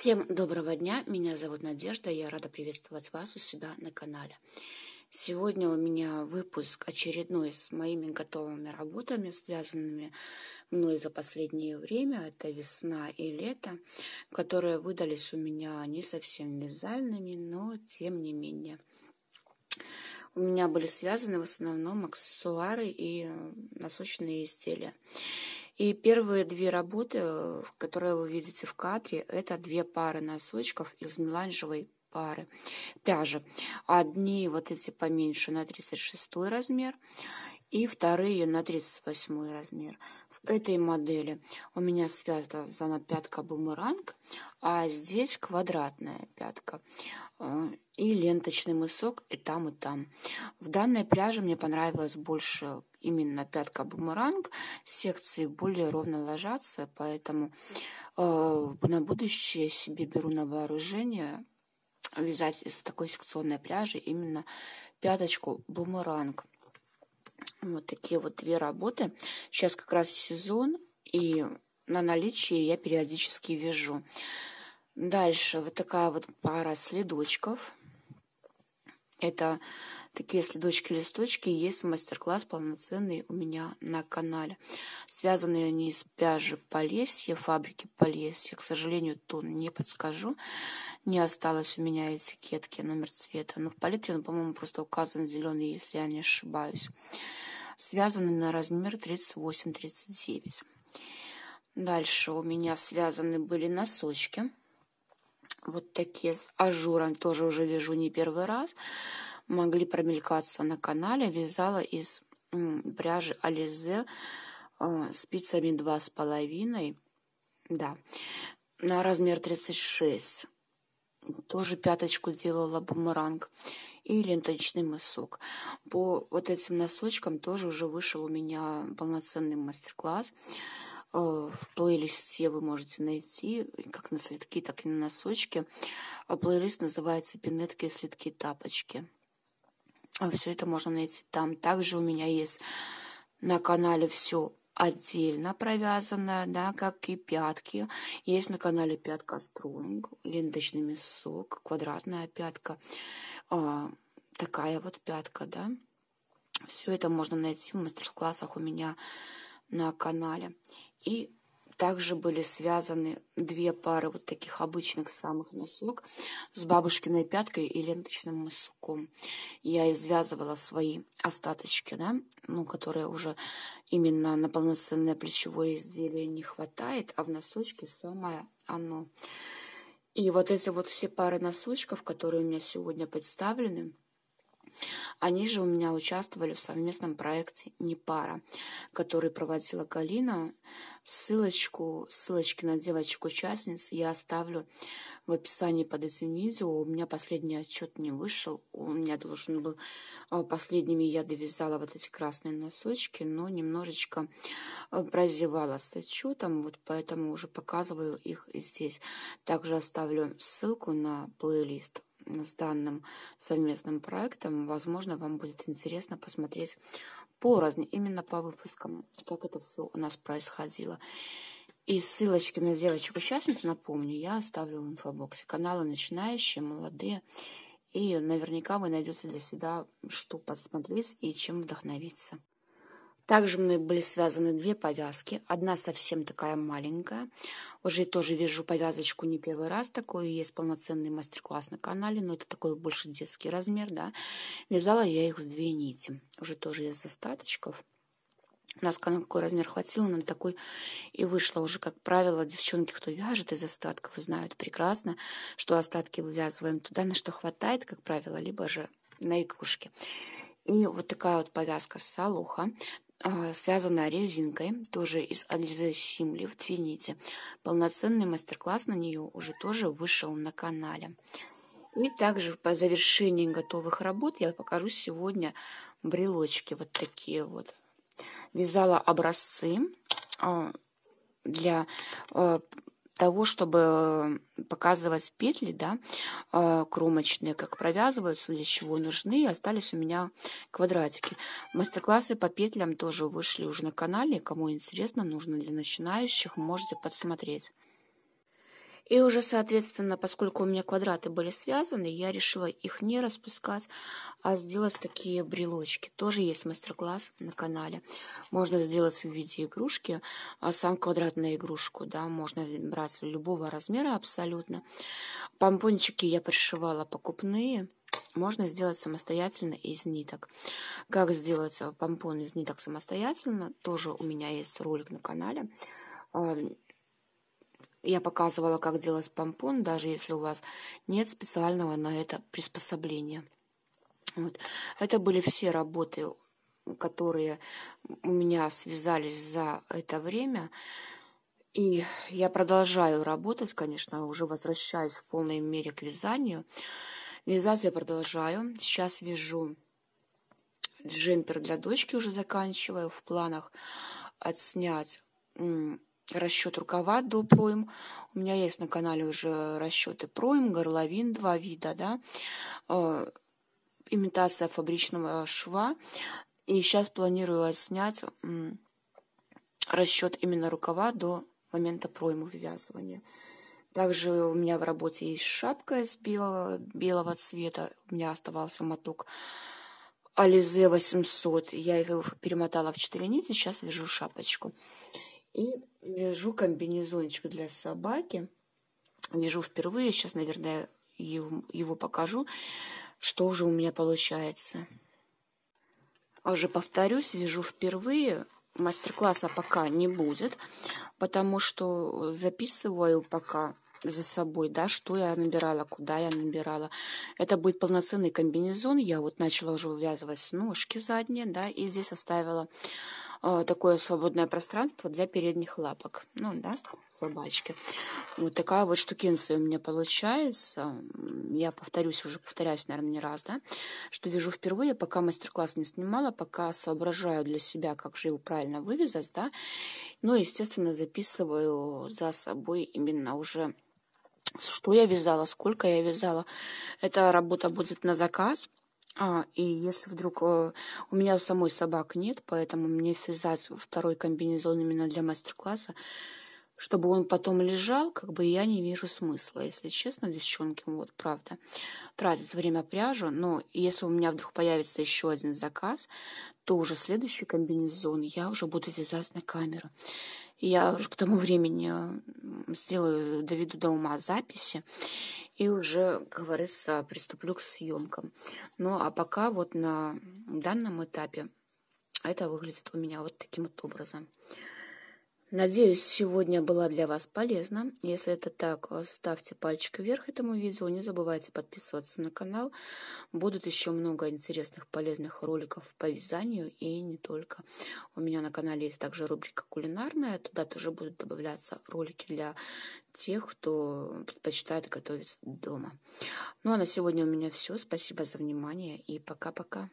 Всем доброго дня, меня зовут Надежда, я рада приветствовать вас у себя на канале. Сегодня у меня выпуск очередной с моими готовыми работами, связанными мной за последнее время, это весна и лето, которые выдались у меня не совсем вязальными, но тем не менее. У меня были связаны в основном аксессуары и носочные изделия. И первые две работы, которые вы видите в кадре, это две пары носочков из меланжевой пары пряжи. Одни вот эти поменьше на 36 размер и вторые на 38 размер этой модели у меня связана пятка бумеранг, а здесь квадратная пятка э, и ленточный мысок и там, и там. В данной пряже мне понравилось больше именно пятка бумеранг. Секции более ровно ложатся, поэтому э, на будущее себе беру на вооружение вязать из такой секционной пряжи именно пяточку бумеранг. Вот такие вот две работы. Сейчас как раз сезон, и на наличие я периодически вяжу. Дальше вот такая вот пара следочков. Это такие следочки-листочки есть мастер-класс полноценный у меня на канале. Связанные они с пряжи полесья, фабрики полесья. К сожалению, тон не подскажу. Не осталось у меня этикетки, номер цвета. Но в палитре он, ну, по-моему, просто указан зеленый, если я не ошибаюсь. Связаны на размер 38-39. Дальше у меня связаны были носочки вот такие с ажуром, тоже уже вяжу не первый раз, могли промелькаться на канале, вязала из пряжи Ализе э, спицами два с половиной, да, на размер 36. Тоже пяточку делала бумеранг и ленточный мысок. По вот этим носочкам тоже уже вышел у меня полноценный мастер-класс. Э, в плейлисте вы можете найти, как на следки, так и на носочки. Э, плейлист называется «Пинетки, следки, тапочки». Э, все это можно найти там. Также у меня есть на канале все отдельно провязанное, да, как и пятки. Есть на канале пятка Стронг, ленточный мясок, квадратная пятка, а, такая вот пятка, да. Все это можно найти в мастер-классах у меня на канале. И также были связаны две пары вот таких обычных самых носок с бабушкиной пяткой и ленточным мысуком. Я извязывала свои остаточки, да, ну, которые уже именно на полноценное плечевое изделие не хватает, а в носочке самое оно. И вот эти вот все пары носочков, которые у меня сегодня представлены, они же у меня участвовали в совместном проекте "Непара", который проводила Калина. Ссылочку, ссылочки на девочек-участниц я оставлю в описании под этим видео. У меня последний отчет не вышел, у меня должен был а, последними я довязала вот эти красные носочки, но немножечко а, прозевала с отчетом, вот поэтому уже показываю их здесь. Также оставлю ссылку на плейлист с данным совместным проектом, возможно, вам будет интересно посмотреть по разным, именно по выпускам, как это все у нас происходило. И ссылочки на девочек-участниц, напомню, я оставлю в инфобоксе. Каналы начинающие, молодые. И наверняка вы найдете для себя, что посмотреть и чем вдохновиться. Также мной были связаны две повязки. Одна совсем такая маленькая. Уже тоже вяжу повязочку не первый раз. Такой есть полноценный мастер-класс на канале, но это такой больше детский размер, да. Вязала я их в две нити. Уже тоже из остаточков. У нас на какой размер хватило, нам такой и вышло уже, как правило, девчонки, кто вяжет из остатков, знают прекрасно, что остатки вывязываем туда, на что хватает, как правило, либо же на игрушки. И вот такая вот повязка салуха. А, связанная резинкой, тоже из Альзы Симли в Твините. Полноценный мастер-класс на нее уже тоже вышел на канале. И также по завершении готовых работ я покажу сегодня брелочки вот такие вот. Вязала образцы а, для а, того, чтобы э, показывать петли, да, э, кромочные, как провязываются, для чего нужны, остались у меня квадратики. Мастер-классы по петлям тоже вышли уже на канале, кому интересно, нужно для начинающих, можете подсмотреть. И уже, соответственно, поскольку у меня квадраты были связаны, я решила их не распускать, а сделать такие брелочки. Тоже есть мастер-класс на канале. Можно сделать в виде игрушки, а сам квадрат на игрушку, да, можно брать любого размера абсолютно. Помпончики я пришивала покупные можно сделать самостоятельно из ниток. Как сделать помпон из ниток самостоятельно, тоже у меня есть ролик на канале. Эм, я показывала, как делать помпон, даже если у вас нет специального на это приспособления. Вот. Это были все работы, которые у меня связались за это время. И я продолжаю работать, конечно, уже возвращаюсь в полной мере к вязанию. Вязать я продолжаю. Сейчас вяжу джемпер для дочки, уже заканчиваю в планах отснять расчет рукава до пройм. У меня есть на канале уже расчеты пройм, горловин, два вида, да, э, имитация фабричного шва. И сейчас планирую снять расчет именно рукава до момента проймы ввязывания Также у меня в работе есть шапка из белого, белого цвета. У меня оставался моток Ализе 800. Я его перемотала в 4 нити, сейчас вяжу шапочку. И Вяжу комбинезончик для собаки. Вяжу впервые. Сейчас, наверное, его, его покажу, что уже у меня получается. Уже повторюсь, вяжу впервые. Мастер-класса пока не будет, потому что записываю пока за собой, да, что я набирала, куда я набирала. Это будет полноценный комбинезон. Я вот начала уже увязывать ножки задние, да, и здесь оставила Э, такое свободное пространство для передних лапок. Ну да, собачки. Вот такая вот штукенция у меня получается. Я повторюсь, уже повторяюсь, наверное, не раз, да, что вижу впервые, пока мастер-класс не снимала, пока соображаю для себя, как же его правильно вывязать, да. Ну, естественно, записываю за собой именно уже что я вязала, сколько я вязала. Эта работа будет на заказ, а, и если вдруг э, у меня самой собак нет, поэтому мне физаз второй комбинезон именно для мастер-класса, чтобы он потом лежал, как бы я не вижу смысла, если честно, девчонки, вот правда, тратить время пряжу, но если у меня вдруг появится еще один заказ, то уже следующий комбинезон я уже буду вязать на камеру. Я уже к тому времени э, сделаю, доведу до ума записи, и уже, как говорится, приступлю к съемкам. Ну, а пока вот на данном этапе это выглядит у меня вот таким вот образом. Надеюсь, сегодня была для вас полезна. Если это так, ставьте пальчик вверх этому видео. Не забывайте подписываться на канал. Будут еще много интересных, полезных роликов по вязанию и не только. У меня на канале есть также рубрика кулинарная. Туда тоже будут добавляться ролики для тех, кто предпочитает готовить дома. Ну а на сегодня у меня все. Спасибо за внимание и пока-пока.